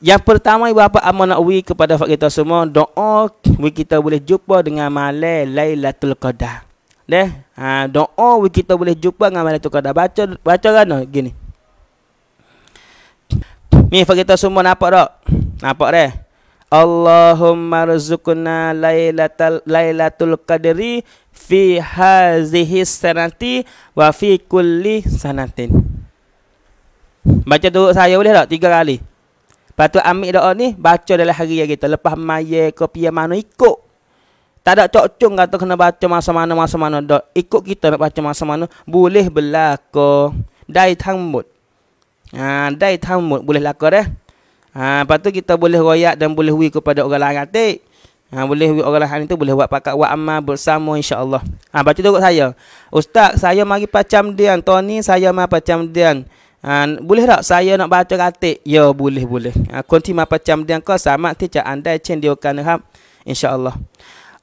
Yang pertama ibu bapa amanah nakwi kepada fak kita semua doa we kita boleh jumpa dengan malam Lailatul Qadar. Deh, ha, doa we kita boleh jumpa dengan Lailatul Qadar. Baca baca kan no? gini. Ni fak kita semua nampak tak? Nampak deh. Allahumma rizukna lailatul lailatul qadri fi hazihi sanati wa fi kulli sanatin. Baca tu saya boleh tak? Tiga kali. Lepas tu ambil doa ni, baca dalam hari yang kita. Lepas maya ke pihak mana, ikut. Tak ada cocong kata kena baca masa mana, masa mana. Dok. Ikut kita nak baca masa mana. Boleh berlaku. Dai tambut. Ha, dai tambut boleh laku dah. Eh? Ha, lepas tu kita boleh royak dan boleh hui kepada orang lain katik. Ha, boleh hui orang lain tu boleh buat pakat buat amal bersama insyaAllah. Ha, baca tu saya. Ustaz, saya mari pacam dian. Tony, saya mari pacam dian. Ha, boleh tak saya nak baca katik? Ya, boleh, boleh. Ha, kunti macam dia kau sama tiada anda cin dia kan hab. InsyaAllah.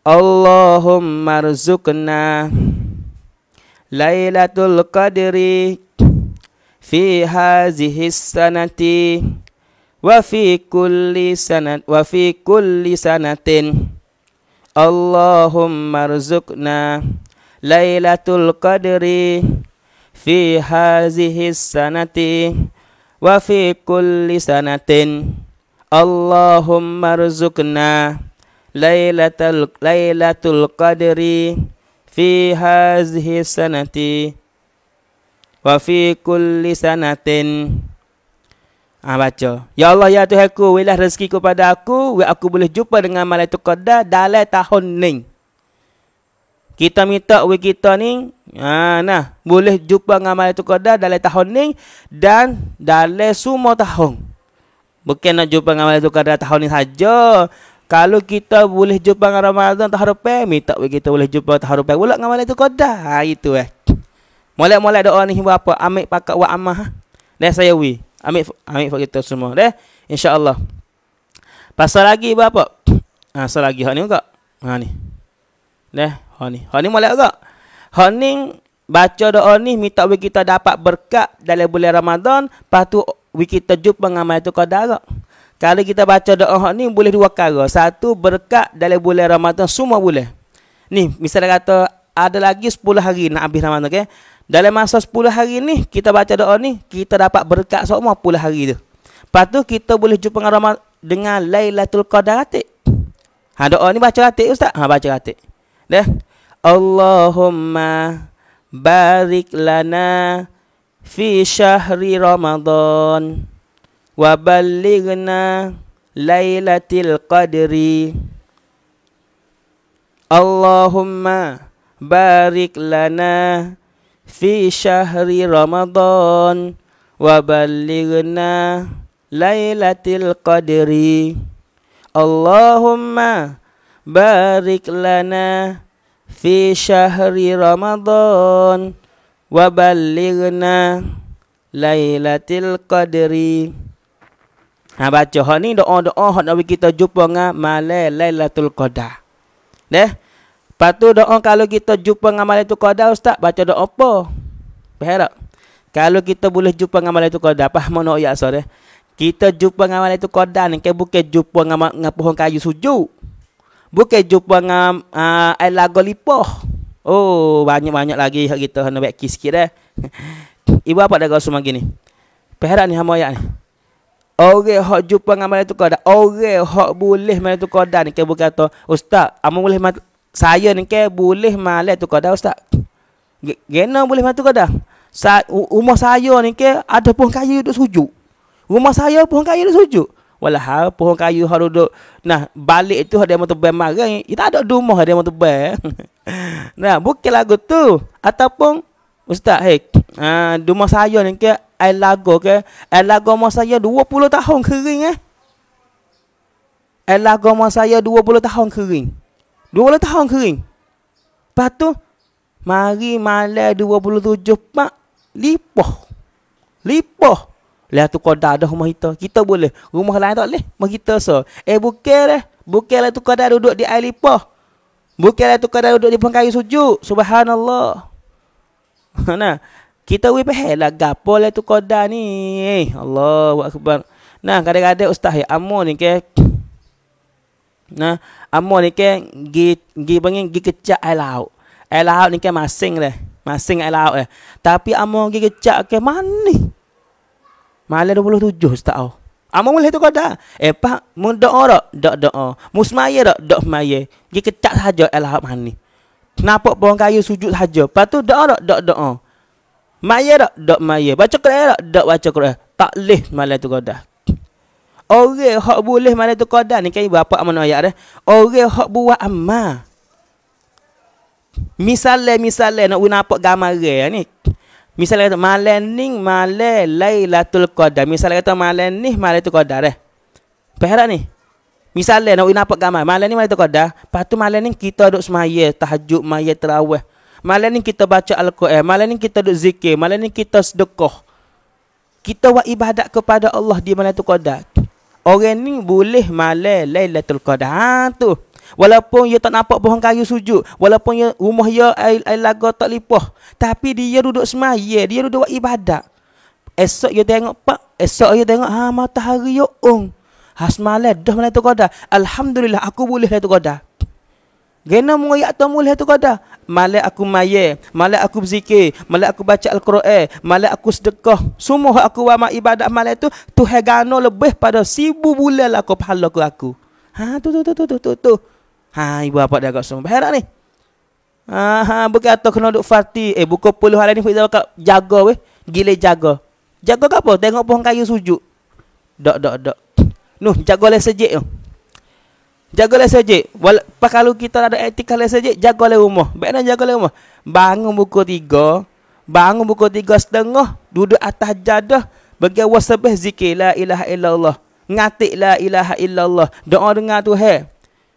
Allahumma rizukna Laylatul Qadri Fi hazihi sanati Wa fi kulli sanat Wa fi kulli sanatin Allahumma rizukna Laylatul Qadri fi hazihi sanati wa fi kulli sanatin Allahumma rizukna laylatul, laylatul qadri fi hazihi sanati wa fi kulli sanatin Ah baca. Ya Allah ya Tuhanku, wilah rezekiku pada aku, wa aku boleh jumpa dengan malaikat qada dalam tahun ni kita minta we kita ni ha nah boleh jumpa dengan mai tu kada dalam tahun ni dan dalam semua tahun bukan nak jumpa dengan mai tu kada tahun ni saja kalau kita boleh jumpa dengan Ramadan tahun depan minta we kita boleh jumpa tahun depan pula dengan mai tu kada ha itu eh Mulai-mulai doa ni buat apa? Ambil pakat wa amah. Ha? Dah saya we. Ambil ambil for kita semua deh. Insya-Allah. Pasal lagi buat apa? Ha, pasal lagi hak ni juga. Ha ni. Deh, Ha ni. Ha ni molek juga. Ha ni baca doa ni minta bagi kita dapat berkat dalam bulan Ramadan, lepas tu kita jumpa pengamal tu kau darak. Kalau kita baca doa ha ni boleh dua cara. Satu berkat dalam bulan Ramadan semua boleh. Ni misalnya kata ada lagi 10 hari nak habis Ramadan okey. Dalam masa 10 hari ni kita baca doa ni kita dapat berkat semua 10 hari tu. Lepas kita boleh jumpa dengan Ramadan dengan Lailatul Qadar atik. Ha doa ni baca atik ustaz. Ha baca atik. Dah. Yeah. اللهم بارك لنا في شهر رمضان وبلغنا ليلة القدر اللهم بارك لنا في شهر رمضان وبلغنا ليلة القدر اللهم بارك لنا في شهر رمضان وبلغنا Lailatul القدر Ha baca hak ni doa-doa hak Nabi kita jumpa dengan malam Lailatul Qadar. deh. Patu doa kalau kita jumpa dengan malam tu Qadar ustaz baca doa apa? Berharap. Kalau kita boleh jumpa dengan malam tu Qadar, apa mana ayat sore? Kita jumpa dengan malam tu Qadar ni ke bukan jumpa dengan dengan pohon kayu sujud bukan jumpa dengan uh, ah, air lagu lipoh. Oh, banyak-banyak lagi hak kita hendak baik sikit dah. Eh. Ibu apa dah semua gini? Perak ni hamoyak ni. Orang hak jumpa dengan mana tu kau dah. Orang hak boleh mana tu kau dah ni ke bukan tu. Ustaz, amun boleh mat- saya ni ke boleh malam tu kau ustaz. Gena boleh mati kau dah. Sa- u- saya ni ke ada pun kaya duduk sujud. Rumah saya pun kaya duduk sujud. Walahal pohon kayu hak duduk nah balik tu ada motor ban marang, dia tak ada rumah ada motor ban. nah, bukan lagu tu ataupun ustaz hey, ah ha, uh, rumah saya ni ke air lagu ke? Air lagu rumah saya 20 tahun kering eh. Air lagu rumah saya 20 tahun kering. 20 tahun kering. Lepas tu mari malam 27 pak lipoh. Lipoh. Lihat tu kau dah ada rumah kita. Kita boleh. Rumah lain tak boleh. Rumah kita so. Eh bukan lah. Eh. Bukan lah tu kau dah duduk di air lipah. Bukan lah tu kau dah duduk di pengkari sujud. Subhanallah. nah. Kita weh pahal lah. Gapa lah tu kau dah ni. Eh. Allah. Akbar. Nah kadang-kadang ustaz ya. Amor ni ke. Nah. Amor ni ke. Gi pergi gi kecak air laut. Air laut ni ke masing lah. Masing air laut lah. Tapi amor gi kecak ke. Mana ni? Malam 27 ustaz au. Amo boleh tu kada. Eh pak, mu doa dak? Dak doa. Oh. Mu semaya dak? Dak semaya. Ji kecak saja alhamdulillah ni. Kenapa pohon kayu sujud saja? Patu tu doa dak? Dak doa. Oh. Maya dak? Dak maya. Baca Quran dak? Dak baca Quran. Tak leh malam tu kada. Orang hak boleh malam tu kada ni kan bapak amo ayat dah. Orang hak buat amal. Misalnya misalnya nak nampak gambar ni Misalnya kata malam ni malam Lailatul Qadar. Misalnya kata malam ni itu Qadar eh. Perak ni. Misalnya nak nampak gambar malam ni Lailatul Qadar, patu malam ni kita duk semaya tahajud, maya tarawih. Malam ni kita baca Al-Quran, malam ni kita duk zikir, malam ni kita sedekah. Kita buat ibadat kepada Allah di malam tu qadar. Orang ni boleh malam Lailatul Qadar. Ha tu. Walaupun ia tak nampak pohon kayu sujud. Walaupun ia, rumah ia air, air laga tak lipah. Tapi dia duduk semaya. Dia duduk buat ibadat. Esok dia tengok pak. Esok dia tengok ha, matahari ya ung. Ha, dah malai tu kodah. Alhamdulillah aku boleh lah tu kodah. Gena mengoyak tu mulai tu kodah. Malah aku maye, malah aku berzikir. malah aku baca Al-Quran. malah aku sedekah. Semua aku wama ibadat malai tu. Tuhai gana lebih pada sibu bulan lah kau aku aku. Ha tu tu tu tu tu tu tu. tu. Ha ibu bapa dia agak semua berherak ni. Ha ha berkata kena duk farti. Eh buku puluh hari ni kita kat jaga weh. Gile jaga. Jaga ke apa? Tengok pohon kayu sujud. Dok dok dok. Nuh jaga le sejik tu. Jaga le sejik. Wal pas kalau kita ada etika le sejik, jaga le rumah. Bekna jaga le rumah. Bangun buku tiga. Bangun buku tiga setengah. Duduk atas jadah. Bagi sebeh zikir. La ilaha illallah. Ngatik la ilaha illallah. Doa dengar tu hai. Hey.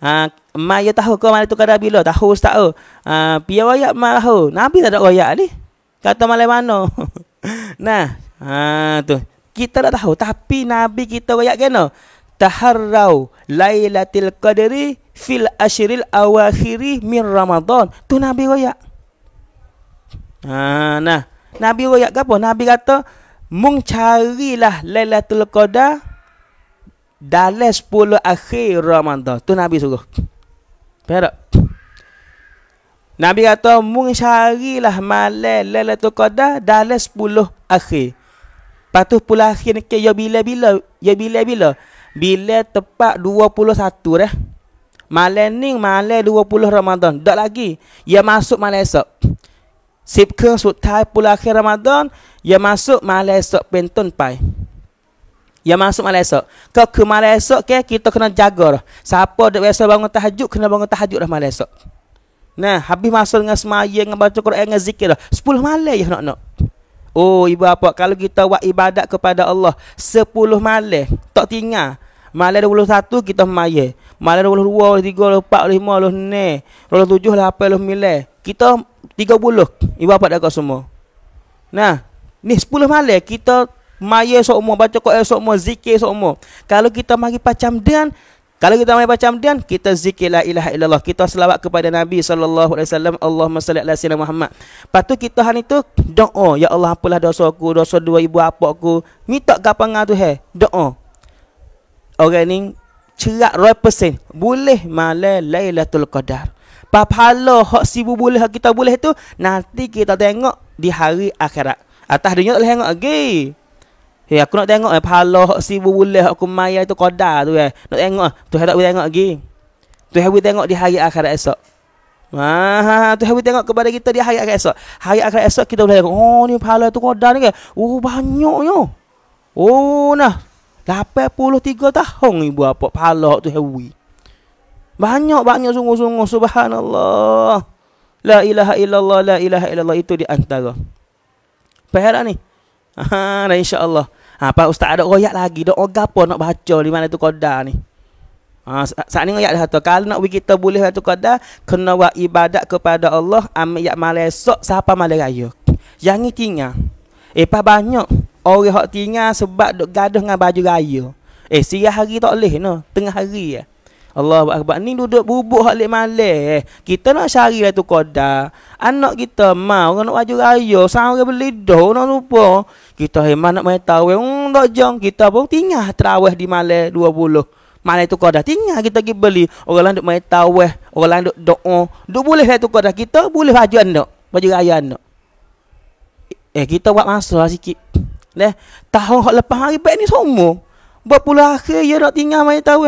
Ha, mai ya tahu ke mana tu kada bila tahu ustaz ah ha, pia royak mai tahu nabi tak ada royak ni kata malai mana nah ha tu kita tak tahu tapi nabi kita royak kena Taharau, lailatul qadri fil ashril awakhiri min ramadan tu nabi royak ha nah nabi royak apa nabi kata mung carilah lailatul qadar dalam 10 akhir Ramadan tu Nabi suruh. Faham tak? Nabi kata mung syarilah malam Lailatul Qadar dalam 10 akhir. Patuh pula akhir ni ya bila-bila, ya bila-bila. Bila tepat dua puluh satu dah. Eh? Malam ni malam puluh Ramadan. Tak lagi. Ya masuk malam esok. Sipkan sutai pulak akhir Ramadan, ya masuk malam esok pentun pai yang masuk malam esok. Kau ke malam esok, okay, kita kena jaga. Siapa dah biasa bangun tahajud, kena bangun tahajud dah malam esok. Nah, habis masuk dengan semaya, dengan baca Quran, dengan zikir dah. Sepuluh malam ya, nak-nak. Oh, ibu apa? Kalau kita buat ibadat kepada Allah, sepuluh malam. Tak tinggal. Malam satu kita memayai. Malam puluh 23, dua puluh 26, dua puluh lima, lah, Kita tiga puluh. Ibu apa dah kau semua? Nah, ni sepuluh malam kita Maya semua, baca Quran semua, zikir semua. Kalau kita mari pacam dia, kalau kita mari macam dia, kita zikir la ilaha illallah. Kita selawat kepada Nabi sallallahu alaihi wasallam, Allahumma salli ala sayyidina Muhammad. Lepas kita hari tu doa, oh, ya Allah ampunlah dosa aku, dosa dua ibu apa aku. Minta gapo ngah he? Doa. Oh. Orang ni cerak 100%. Boleh malam Lailatul Qadar. Pahala hak sibu boleh kita boleh tu nanti kita tengok di hari akhirat. Atas dunia tak boleh tengok lagi. Okay? Eh aku nak tengok eh pahala hak si bulan aku maya tu kodar tu eh. Nak tengok ah. Tu hendak tengok lagi. Tu hendak tengok di hari akhirat esok. Wah, tu hendak tengok kepada kita di hari akhirat esok. Hari akhirat esok kita boleh tengok. Oh ni pahala tu kodar ni ke? Oh banyaknya. Oh nah. 83 tahun ibu apa pahala tu hewi. Banyak-banyak sungguh-sungguh subhanallah. La ilaha illallah la ilaha illallah itu di antara. Perhara ni. Ha, ah, dan insya-Allah. Ha, Pak Ustaz ada royak lagi. Dok ogah apa nak baca di mana tu qada ni? Ha, saat ni ngoyak dah tu. Kalau nak bagi kita boleh lah tu qada, kena buat ibadat kepada Allah ambil yak malam esok siapa malam raya. Yang ni tinggal. Eh pas banyak orang hak tinggal sebab dok gaduh dengan baju raya. Eh siang hari tak boleh no, tengah hari ya. Eh. Allah Akbar Ni duduk bubuk hak malih eh. Kita nak cari lah tu koda Anak kita mau nak baju raya Sama beli doh Nak lupa Kita hemat nak main tarawih hmm, Tak jang Kita pun tinggal terawih di malih 20 Malih tu koda Tinggal kita pergi beli Orang lain duduk main tarawih Orang lain duduk doa Duduk oh. boleh lah tu koda Kita boleh baju anak Baju raya anak Eh kita buat masalah sikit Leh, tahun lepas hari baik ni semua. Buat pula akhir ya nak tinggal main tahu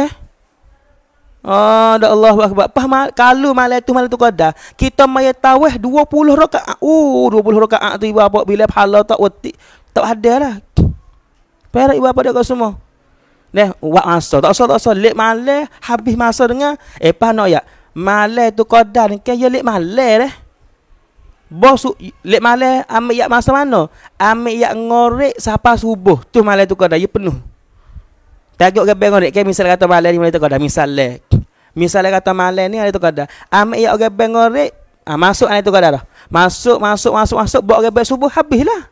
ada ah, Allah Akbar. Pah ma- kalau malam tu malam tu kada, kita maya tawih 20 rakaat. Oh, uh, 20 rakaat tu ibu apa bila pahala tak wati tak ada lah. Perak ibu apa dia kau semua. Neh, buat masa. Tak usah tak usah lek malam habis masa dengan eh pah nak ya. Malam tu kada ni kan ya lek malam eh. Bos lek malam ambil ya masa mana? Ambil ya ngorek siapa subuh tu malam tu kada ya penuh. Tengok ke bengorek ke misal kata malam ni malam tu kada misal lek. Misalnya kata malam ni ada tu kada, Amik yang orang bank ngorek. Ha, masuk ada tu kada dah. Masuk, masuk, masuk, masuk. Buat orang bank subuh habislah.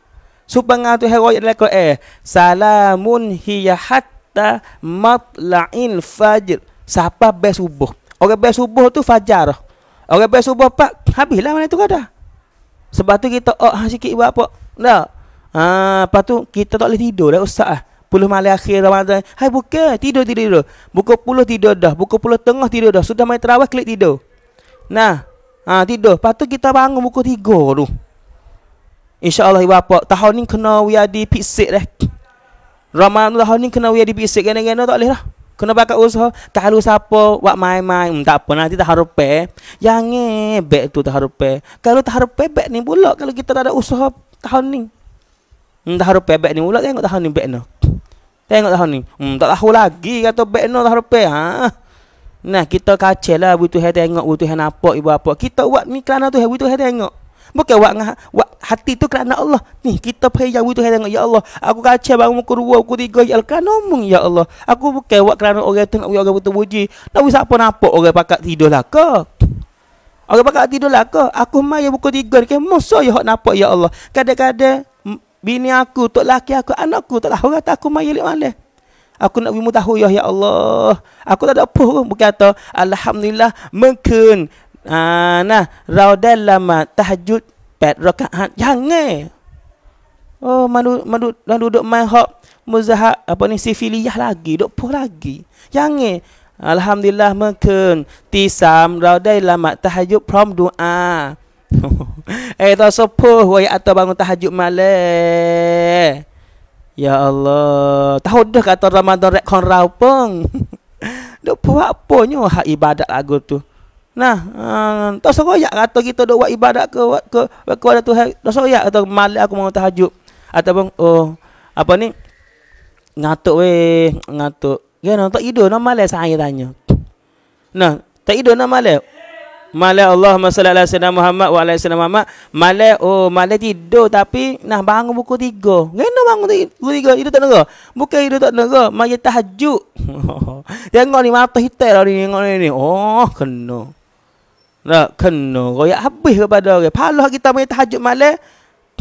Subuh dengan tu heroik dalam Quran. Eh. Salamun hiya hatta matla'il fajr. Siapa bank subuh? Orang bank subuh tu fajar. Orang bank subuh pak. lah mana tukar kada? Sebab tu kita oh, ha, sikit buat apa? Tak. Ha, lepas kita tak boleh tidur dah ustaz lah. Puluh malam akhir Ramadan Hai buka Tidur tidur tidur Buka puluh tidur dah Buka puluh tengah tidur dah Sudah main terawih klik tidur Nah ha, Tidur Lepas tu kita bangun buku tiga tu InsyaAllah ibu bapa Tahun ni kena wiyadi piksik dah Ramadan tahun ni kena wiyadi piksik Gana-gana tak boleh lah Kena pakai usaha Tak lalu siapa Buat main-main hmm, Tak apa nanti tak harap Yang ebek tu tak harap Kalau tak harap Bek ni pula Kalau kita tak ada usaha Tahun ni hmm, Tak harap Bek ni pula Tengok tahun ni Bek ni no. Tengok dah ni. Hmm, tak tahu lagi kata baik no lah Ha? Nah, kita kacil lah. Bu Tuhan tengok. Bu Tuhan nampak ibu apa. Kita buat ni kerana Tuhan. Bu Tuhan tengok. Bukan buat, buat hati tu kerana Allah. Ni, kita percaya Bu Tuhan tengok. Ya Allah, aku kacil bangun muka dua, muka tiga. Ya Allah, omong, ya Allah. Aku bukan buat kerana orang tengok. Orang betul puji. Tapi siapa nampak orang pakat tidur lah ke? Orang pakat tidur lah ke? Aku main buku tiga. Kan? Musuh ya nampak ya Allah. Kadang-kadang bini aku, tok laki aku, anakku tak tahu kata aku mai elok malas. Aku nak bimu tahu ya ya Allah. Aku tak ada apa pun berkata alhamdulillah mungkin. Ah ha, nah, raudal lama tahajud pet rakaat. Jangan. Oh, malu malu dan duduk main hak muzahab apa ni sifiliyah lagi, duk puh lagi. Jangan. Alhamdulillah mungkin. Tisam raudal lama tahajud prom doa. eh tak sepuh Waya atau bangun tahajud malam Ya Allah Tahu dah kata Ramadan rek kon rau pun buat apa ni Hak ibadat lagu tu Nah um, Tak seroyak kata kita duk buat ibadat ke Ke kepada Tuhan Tak seroyak kata malam aku bangun tahajud Ataupun Oh Apa ni Ngatuk weh Ngatuk Ya nak tak hidup nak malam saya tanya Nah Tak hidup nak malam Malai Allah masalah ala sayyidina Muhammad wa ala sayyidina Muhammad. Malai oh malai tidur tapi nak bangun buku 3. Kenapa bangun buku 3? Itu tak nego. Bukan itu tak nego. Mai tahajud. tengok ni mata hitam lah ni tengok ni. Oh kena. Nak kena royak habis kepada orang. Palah kita mai tahajud malai.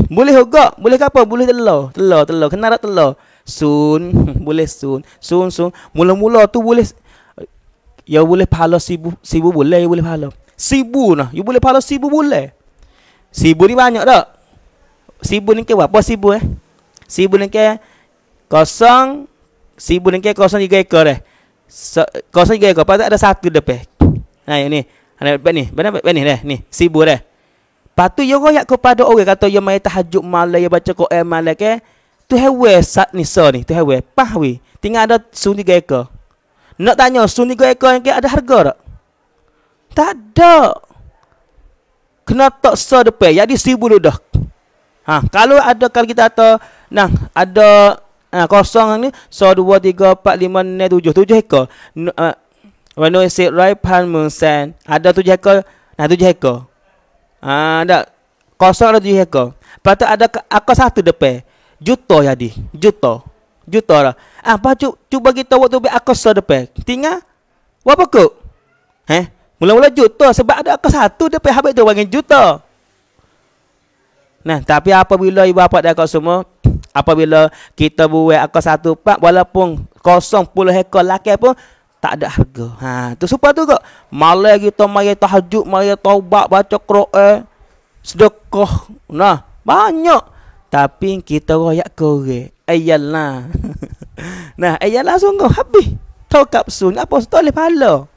Boleh juga. Boleh ke apa? Boleh telur. Telur, telur. Kena tak telur. Soon. boleh sun, sun, sun. Mula-mula tu boleh. Ya boleh pahala sibuk. Sibuk boleh. Ya boleh pahala. Sibu lah. You boleh pahala sibu boleh. Sibu ni banyak tak? Sibu ni ke apa sibu eh? Sibu ni ke kosong. Sibu ni ke kosong juga ekor eh. So, kosong juga ekor. Pasal ada satu depan. Nah, ini. Ini, ini, ini, ini, ini, ni sibu dah. Eh? Lepas tu, ia royak kepada orang. Kata, ia ya, main tahajud malam, ia ya, baca Quran malam, ke? Tu hewe sat ni so ni tu hewe pah tinggal ada sun tiga nak tanya sun tiga ekor yang ada harga tak tak ada. Kena tak se depan. Jadi seribu ludah. Ha, kalau ada kalau kita kata nah ada ha, kosong ni so 2 3 4 5 6 7 ekor. Uh, when I say right hand moon ada 7 ekor. Nah 7 ekor. Ha, ada kosong ada 7 ekor. Patut ada aku satu depan. Juta jadi. Juta. Juta lah. Apa ah, cuba kita waktu be aku se depan. Tinggal. Apa kok? Heh. Mula-mula juta sebab ada akal satu dia pergi habis tu bagi juta. Nah, tapi apabila ibu bapa dia kau semua, apabila kita buat akal satu pak walaupun kosong puluh ekor laki pun tak ada harga. Ha, tu supaya tu kok malah kita mari tahajud, mari taubat, baca Quran, sedekah. Nah, banyak. Tapi kita royak korek. Ayalah. nah, ayalah sungguh habis. Tau kapsul apa setoleh pala.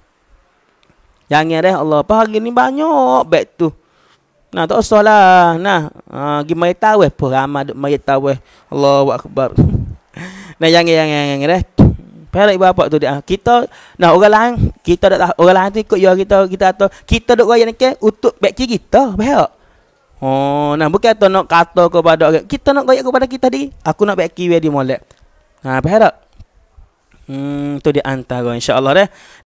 Jangan dah Allah. Apa hari ni banyak beg tu. Nah, tak usah lah. Nah, ah, pergi uh, mari tawih. Apa ramai duk mari tawih. Allahu Akbar. nah, yang jangan, yang jangan dah. Perak ibu bapa tu dia. Ah, kita, nah orang lain, kita dah orang lain tu ikut ya kita, kita atau kita duk raya ni ke, utuk beg kiri kita. Baik. Oh, nah bukan tu nak kata kepada orang. Kita nak raya kepada kita di. Aku nak beg kiri di molek. Nah, perak. Hmm, tu dia antara insyaAllah deh.